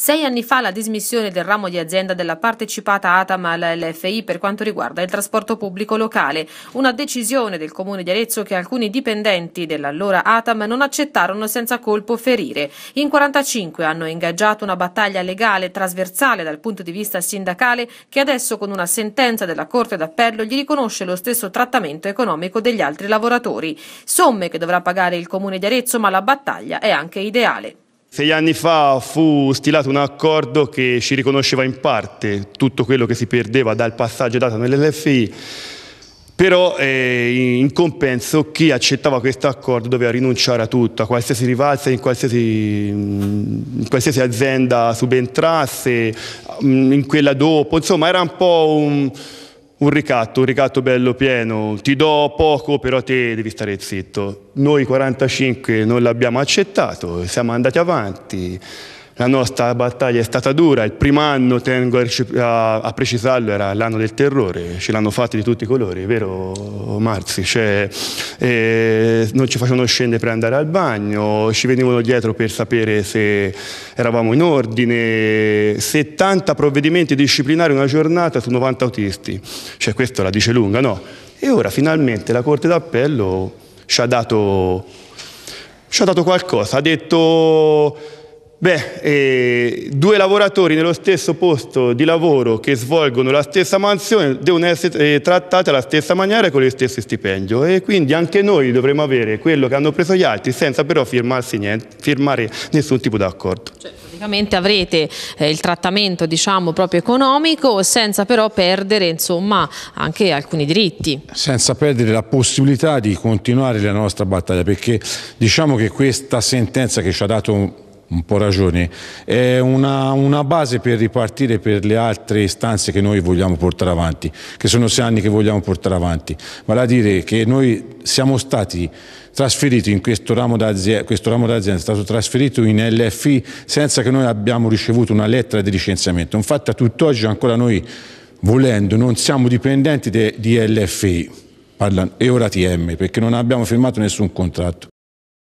Sei anni fa la dismissione del ramo di azienda della partecipata Atam alla LFI per quanto riguarda il trasporto pubblico locale, una decisione del comune di Arezzo che alcuni dipendenti dell'allora Atam non accettarono senza colpo ferire. In 45 hanno ingaggiato una battaglia legale trasversale dal punto di vista sindacale che adesso con una sentenza della Corte d'Appello gli riconosce lo stesso trattamento economico degli altri lavoratori. Somme che dovrà pagare il comune di Arezzo ma la battaglia è anche ideale. Sei anni fa fu stilato un accordo che ci riconosceva in parte tutto quello che si perdeva dal passaggio dato nell'LFI, però eh, in compenso chi accettava questo accordo doveva rinunciare a tutto, a qualsiasi rivalsa in qualsiasi, mm, in qualsiasi azienda subentrasse, mm, in quella dopo, insomma era un po' un un ricatto, un ricatto bello pieno, ti do poco però te devi stare zitto. Noi 45 non l'abbiamo accettato, siamo andati avanti. La nostra battaglia è stata dura, il primo anno, tengo a precisarlo, era l'anno del terrore, ce l'hanno fatti di tutti i colori, vero Marzi? Cioè, eh, non ci facevano scendere per andare al bagno, ci venivano dietro per sapere se eravamo in ordine, 70 provvedimenti disciplinari una giornata su 90 autisti, cioè questo la dice lunga, no? E ora finalmente la Corte d'Appello ci ha dato, ci ha dato qualcosa, ha detto Beh, eh, due lavoratori nello stesso posto di lavoro che svolgono la stessa mansione devono essere eh, trattati alla stessa maniera e con lo stesso stipendio e quindi anche noi dovremmo avere quello che hanno preso gli altri senza però niente, firmare nessun tipo d'accordo. accordo. Cioè, praticamente avrete eh, il trattamento diciamo, proprio economico senza però perdere insomma, anche alcuni diritti. Senza perdere la possibilità di continuare la nostra battaglia perché diciamo che questa sentenza che ci ha dato un po' ragione, è una, una, base per ripartire per le altre istanze che noi vogliamo portare avanti, che sono sei anni che vogliamo portare avanti. Vale a dire che noi siamo stati trasferiti in questo ramo d'azienda, questo ramo d'azienda è stato trasferito in LFI senza che noi abbiamo ricevuto una lettera di licenziamento. Infatti a tutt'oggi ancora noi, volendo, non siamo dipendenti de, di LFI e ora TM perché non abbiamo firmato nessun contratto.